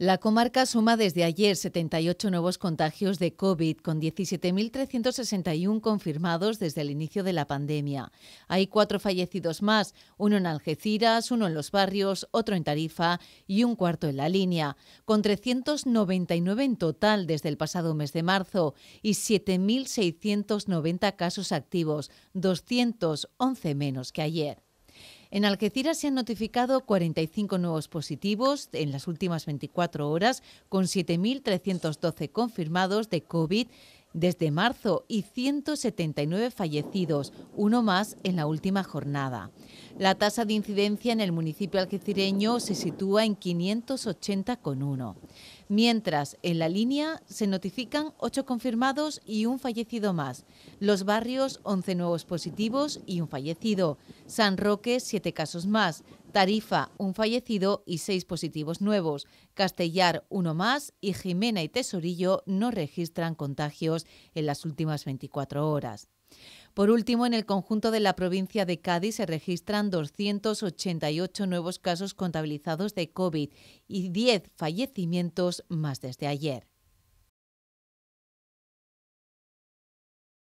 La comarca suma desde ayer 78 nuevos contagios de COVID, con 17.361 confirmados desde el inicio de la pandemia. Hay cuatro fallecidos más, uno en Algeciras, uno en Los Barrios, otro en Tarifa y un cuarto en La Línea, con 399 en total desde el pasado mes de marzo y 7.690 casos activos, 211 menos que ayer. En Algeciras se han notificado 45 nuevos positivos en las últimas 24 horas, con 7.312 confirmados de COVID desde marzo y 179 fallecidos, uno más en la última jornada. La tasa de incidencia en el municipio algecireño se sitúa en 580,1. Mientras, en la línea se notifican 8 confirmados y un fallecido más. Los barrios, 11 nuevos positivos y un fallecido. San Roque, 7 casos más. Tarifa, un fallecido y seis positivos nuevos. Castellar, uno más, y Jimena y Tesorillo no registran contagios en las últimas 24 horas. Por último, en el conjunto de la provincia de Cádiz se registran 288 nuevos casos contabilizados de COVID y 10 fallecimientos más desde ayer.